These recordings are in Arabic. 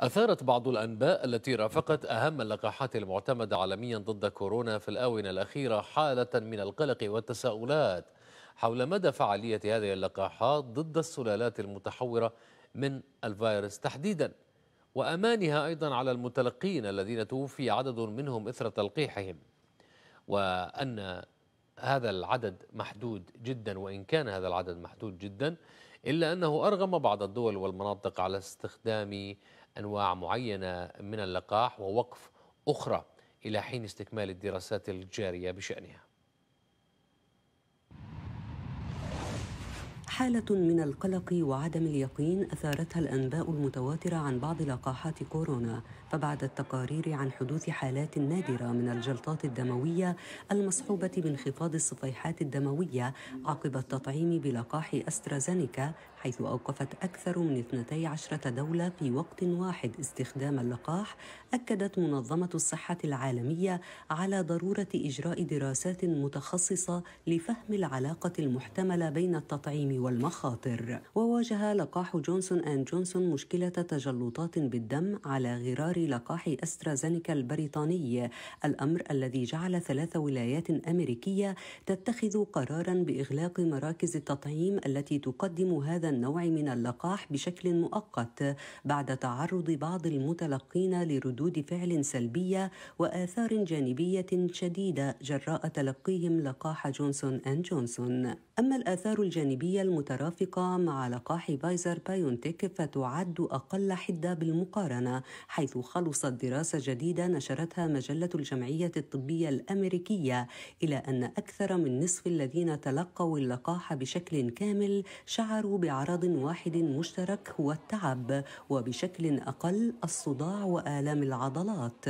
أثارت بعض الأنباء التي رافقت أهم اللقاحات المعتمدة عالميا ضد كورونا في الآونة الأخيرة حالة من القلق والتساؤلات حول مدى فعالية هذه اللقاحات ضد السلالات المتحورة من الفيروس تحديدا وأمانها أيضا على المتلقين الذين توفي عدد منهم إثر تلقيحهم وأن هذا العدد محدود جدا وإن كان هذا العدد محدود جدا إلا أنه أرغم بعض الدول والمناطق على استخدام أنواع معينة من اللقاح ووقف أخرى إلى حين استكمال الدراسات الجارية بشأنها حالة من القلق وعدم اليقين أثارتها الأنباء المتواترة عن بعض لقاحات كورونا فبعد التقارير عن حدوث حالات نادرة من الجلطات الدموية المصحوبة بانخفاض الصفيحات الدموية عقب التطعيم بلقاح أسترازينيكا حيث أوقفت أكثر من 12 دولة في وقت واحد استخدام اللقاح أكدت منظمة الصحة العالمية على ضرورة إجراء دراسات متخصصة لفهم العلاقة المحتملة بين التطعيم والمخاطر وواجه لقاح جونسون أند جونسون مشكلة تجلطات بالدم على غرار لقاح أسترازينيكا البريطاني الأمر الذي جعل ثلاث ولايات أمريكية تتخذ قرارا بإغلاق مراكز التطعيم التي تقدم هذا النوع من اللقاح بشكل مؤقت بعد تعرض بعض المتلقين لردود فعل سلبية وآثار جانبية شديدة جراء تلقيهم لقاح جونسون أند جونسون أما الآثار الجانبية المترافقة مع لقاح فايزر بايونتيك فتعد أقل حدة بالمقارنة حيث خلصت دراسة جديدة نشرتها مجلة الجمعية الطبية الأمريكية إلى أن أكثر من نصف الذين تلقوا اللقاح بشكل كامل شعروا بعرض واحد مشترك هو التعب وبشكل أقل الصداع وآلام العضلات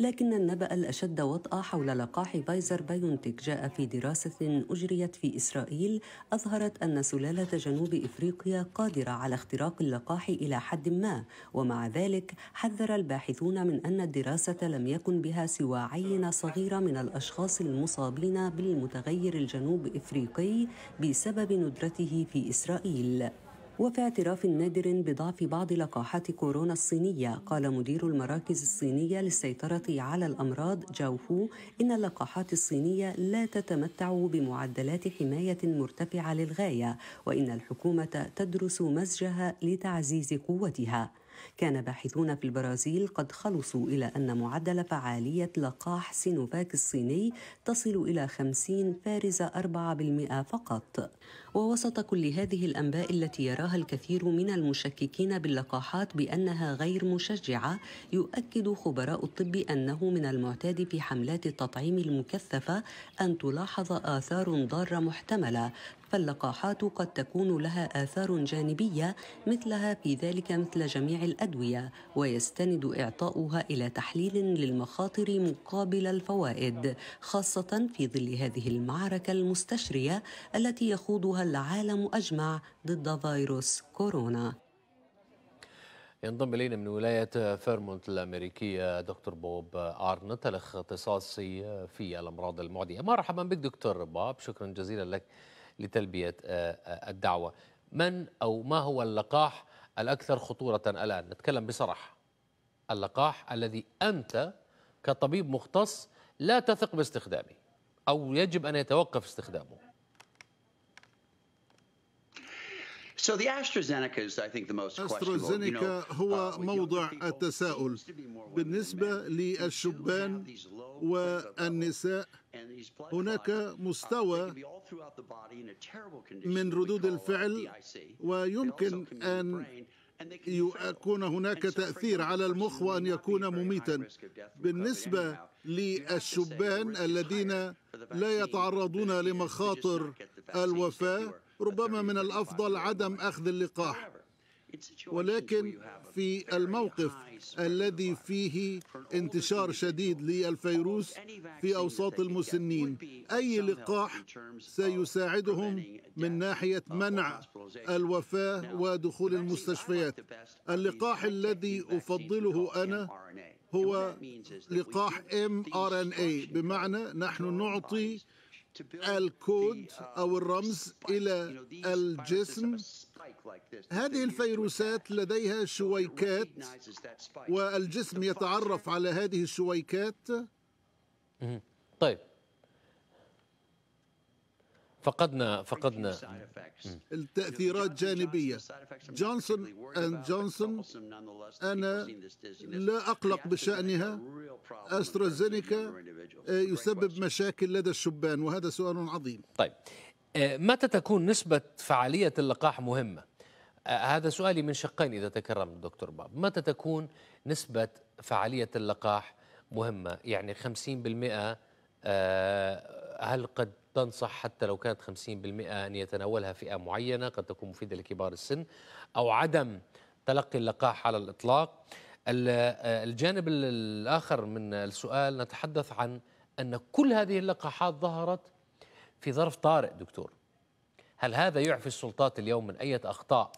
لكن النبأ الأشد وطأة حول لقاح فايزر بايونتك جاء في دراسة أجريت في إسرائيل أظهرت أن سلالة جنوب إفريقيا قادرة على اختراق اللقاح إلى حد ما ومع ذلك حذر الباحثون من أن الدراسة لم يكن بها سوى عينة صغيرة من الأشخاص المصابين بالمتغير الجنوب إفريقي بسبب ندرته في إسرائيل وفي اعتراف نادر بضعف بعض لقاحات كورونا الصينية قال مدير المراكز الصينية للسيطرة على الأمراض جاوفو إن اللقاحات الصينية لا تتمتع بمعدلات حماية مرتفعة للغاية وإن الحكومة تدرس مزجها لتعزيز قوتها كان باحثون في البرازيل قد خلصوا إلى أن معدل فعالية لقاح سينوفاك الصيني تصل إلى 50 فارز 4% فقط ووسط كل هذه الانباء التي يراها الكثير من المشككين باللقاحات بانها غير مشجعه يؤكد خبراء الطب انه من المعتاد في حملات التطعيم المكثفه ان تلاحظ اثار ضاره محتمله فاللقاحات قد تكون لها آثار جانبية مثلها في ذلك مثل جميع الأدوية ويستند إعطاؤها إلى تحليل للمخاطر مقابل الفوائد خاصة في ظل هذه المعركة المستشرية التي يخوضها العالم أجمع ضد فيروس كورونا ينضم إلينا من ولاية فيرمونت الأمريكية دكتور بوب أرنت الأخ اختصاصي في الأمراض المعدية مرحبا بك دكتور بوب شكرا جزيلا لك لتلبية الدعوة من أو ما هو اللقاح الأكثر خطورة الآن نتكلم بصراحة اللقاح الذي أنت كطبيب مختص لا تثق باستخدامه أو يجب أن يتوقف استخدامه أسترازينيكا AstraZeneca هو uh, موضع التساؤل بالنسبة للشبان والنساء هناك uh, مستوى من ردود uh, الفعل ويمكن أن يكون هناك تأثير على المخ وأن يكون مميتا بالنسبة للشبان الذين لا يتعرضون لمخاطر الوفاة ربما من الافضل عدم اخذ اللقاح ولكن في الموقف الذي فيه انتشار شديد للفيروس في اوساط المسنين اي لقاح سيساعدهم من ناحيه منع الوفاه ودخول المستشفيات اللقاح الذي افضله انا هو لقاح ام ار ان اي بمعنى نحن نعطي الكود uh, أو الرمز إلى الجسم هذه الفيروسات لديها شويكات والجسم يتعرف على هذه الشويكات طيب فقدنا فقدنا التأثيرات جانبية جونسون أند جونسون أنا لا أقلق بشأنها أسترازينيكا آه، يسبب مشاكل لدى الشبان وهذا سؤال عظيم طيب آه، متى تكون نسبة فعالية اللقاح مهمة؟ آه، هذا سؤالي من شقين إذا تكرم الدكتور باب متى تكون نسبة فعالية اللقاح مهمة؟ يعني 50% هل قد تنصح حتى لو كانت 50% أن يتناولها فئة معينة قد تكون مفيدة لكبار السن أو عدم تلقي اللقاح على الإطلاق آه، الجانب الآخر من السؤال نتحدث عن أن كل هذه اللقاحات ظهرت في ظرف طارئ دكتور هل هذا يعفي السلطات اليوم من أي أخطاء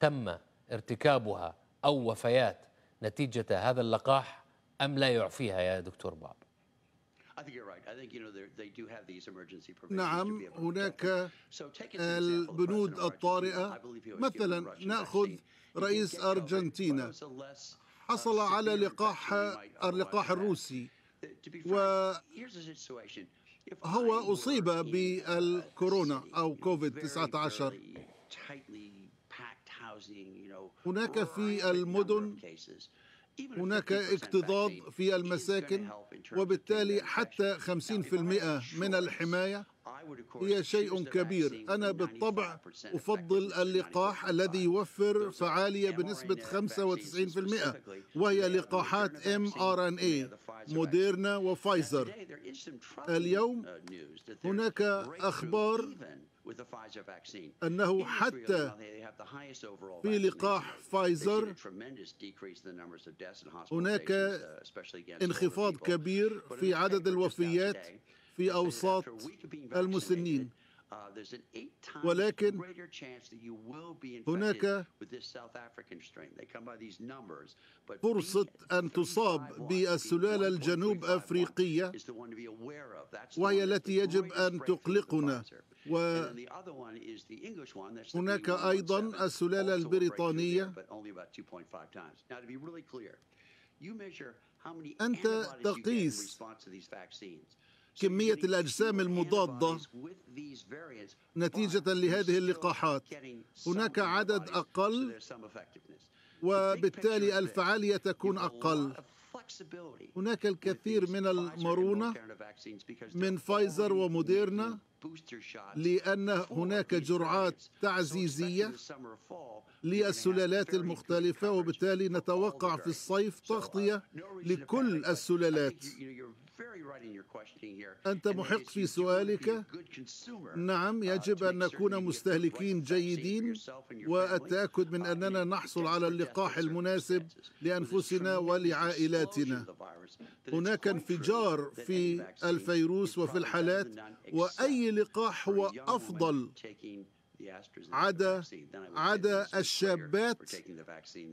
تم ارتكابها أو وفيات نتيجة هذا اللقاح أم لا يعفيها يا دكتور بعض نعم هناك البنود الطارئة مثلا نأخذ رئيس أرجنتينا uh, حصل على لقاح اللقاح الروسي وهو أصيب uh, بالكورونا أو كوفيد 19 هناك في المدن هناك اكتظاظ في المساكن وبالتالي حتى 50% من الحماية هي شيء كبير أنا بالطبع أفضل اللقاح الذي يوفر فعالية بنسبة 95% وهي لقاحات mRNA موديرنا وفايزر اليوم هناك أخبار أنه حتى في لقاح فايزر هناك uh, انخفاض كبير في عدد الوفيات في أوساط المسنين Uh, ولكن هناك فرصة أن تصاب بالسلالة الجنوب أفريقية وهي التي يجب أن تقلقنا وهناك أيضا السلالة البريطانية أنت تقيس كمية الأجسام المضادة نتيجة لهذه اللقاحات هناك عدد أقل وبالتالي الفعالية تكون أقل هناك الكثير من المرونة من فايزر وموديرنا لأن هناك جرعات تعزيزية للسلالات المختلفة وبالتالي نتوقع في الصيف uh, تغطية لكل السلالات أنت محق في سؤالك نعم uh, يجب أن نكون مستهلكين جيدين والتأكد من uh, أننا نحصل على اللقاح المناسب لأنفسنا ولعائلاتنا هناك انفجار في الفيروس وفي الحالات وأي لقاح هو أفضل عدا عدا الشابات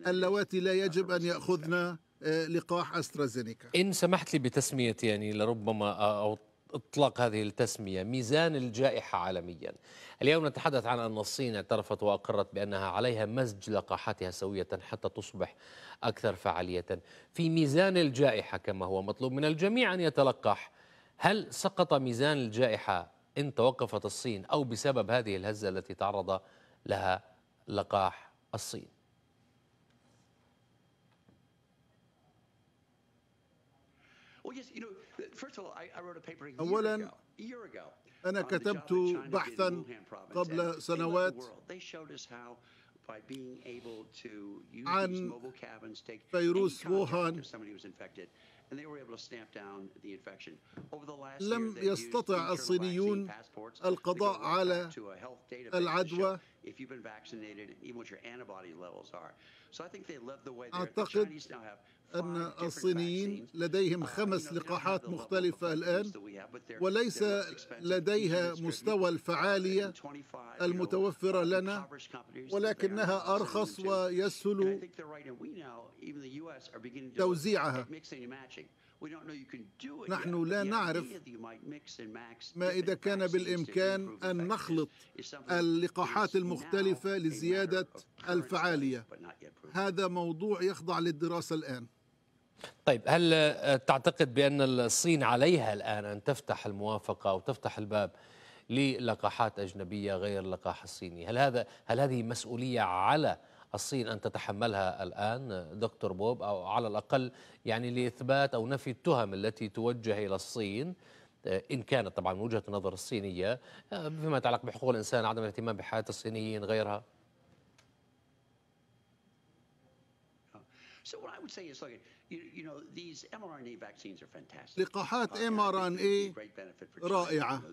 اللواتي لا يجب أن يأخذن آه، لقاح أسترازينيكا إن سمحت لي بتسمية يعني لربما أو اطلاق هذه التسميه ميزان الجائحه عالميا. اليوم نتحدث عن ان الصين اعترفت واقرت بانها عليها مزج لقاحاتها سويه حتى تصبح اكثر فعاليه. في ميزان الجائحه كما هو مطلوب من الجميع ان يتلقح، هل سقط ميزان الجائحه ان توقفت الصين او بسبب هذه الهزه التي تعرض لها لقاح الصين؟ أولا أنا كتبت بحثا قبل سنوات عن فيروس ووهان لم يستطع الصينيون القضاء على العدوى if you've been vaccinated, even what your antibody levels are. So I think they love the way The Chinese now have أن الصينيين لديهم uh, خمس لقاحات مختلفة الآن وليس لديها مستوى الفعالية المتوفرة uh, لنا ولكنها أرخص ويسهل توزيعها نحن لا نعرف ما إذا كان بالإمكان أن نخلط اللقاحات المختلفة لزيادة الفعالية هذا موضوع يخضع للدراسة الآن طيب هل آه، تعتقد بأن الصين عليها الآن أن تفتح الموافقة أو تفتح الباب للقاحات أجنبية غير اللقاح الصيني هل, هذا هل هذه مسؤولية على الصين أن تتحملها الآن دكتور بوب أو على الأقل يعني لإثبات أو نفي التهم التي توجه إلى الصين إن كانت طبعا من وجهة النظر الصينية آه، فيما يتعلق بحقوق الإنسان عدم الاهتمام بحياة الصينيين غيرها لقاحات ام ار ان اي رائعة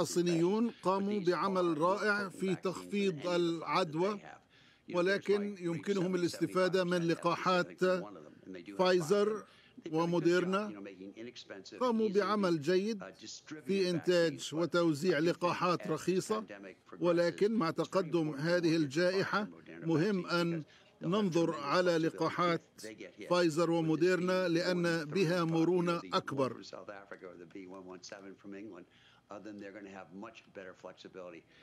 الصينيون قاموا بعمل رائع في تخفيض العدوى ولكن يمكنهم الاستفادة من لقاحات فايزر وموديرنا قاموا بعمل uh, جيد في إنتاج وتوزيع لقاحات رخيصة ولكن مع تقدم هذه الجائحة مهم أن ننظر على لقاحات فايزر وموديرنا لأن بها مرونة أكبر Uh,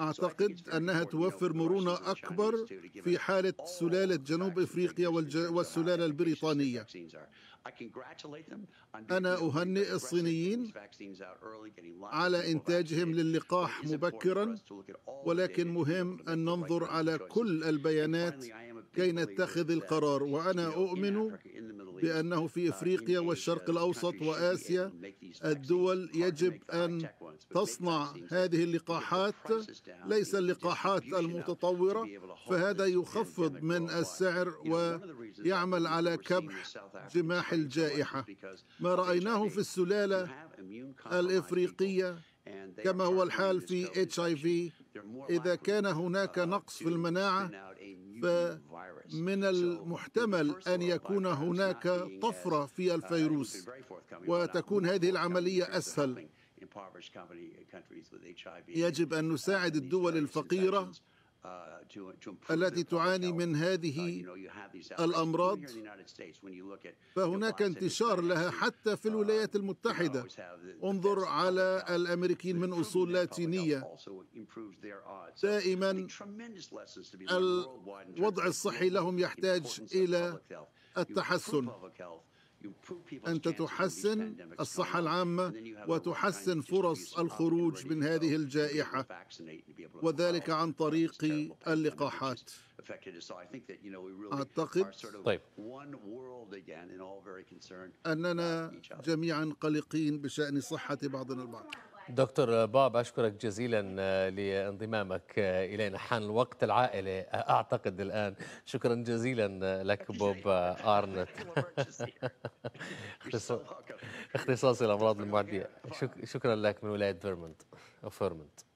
أعتقد أنها توفر مرونة أكبر في حالة سلالة جنوب إفريقيا والج... Uh, والسلالة البريطانية أنا أهنئ الصينيين على إنتاجهم للقاح مبكرا ولكن مهم أن ننظر على كل البيانات كي نتخذ القرار وأنا أؤمن بأنه في uh, إفريقيا والشرق الأوسط وآسيا الدول يجب أن تصنع هذه اللقاحات ليس اللقاحات المتطورة فهذا يخفض من السعر ويعمل على كبح جماح الجائحة ما رأيناه في السلالة الإفريقية كما هو الحال في اتش اي في اذا كان هناك نقص في المناعه فمن المحتمل ان يكون هناك طفره في الفيروس وتكون هذه العمليه اسهل Uh, يجب أن نساعد الدول uh, الفقيرة uh, التي تعاني من هذه الأمراض فهناك انتشار لها حتى في الولايات المتحدة انظر على الأمريكيين من أصول لاتينية دائما الوضع الصحي لهم يحتاج إلى التحسن أنت تحسن الصحة العامة وتحسن فرص الخروج من هذه الجائحة وذلك عن طريق اللقاحات أعتقد طيب. أننا جميعا قلقين بشأن صحة بعضنا البعض دكتور باب أشكرك جزيلا آه، لانضمامك آه، إلينا حان الوقت العائلة آه، أعتقد الآن شكرا جزيلا لك بوب أرنت اختصاصي الأمراض المعدية شكرا لك من ولاية فيرمنت فيرمنت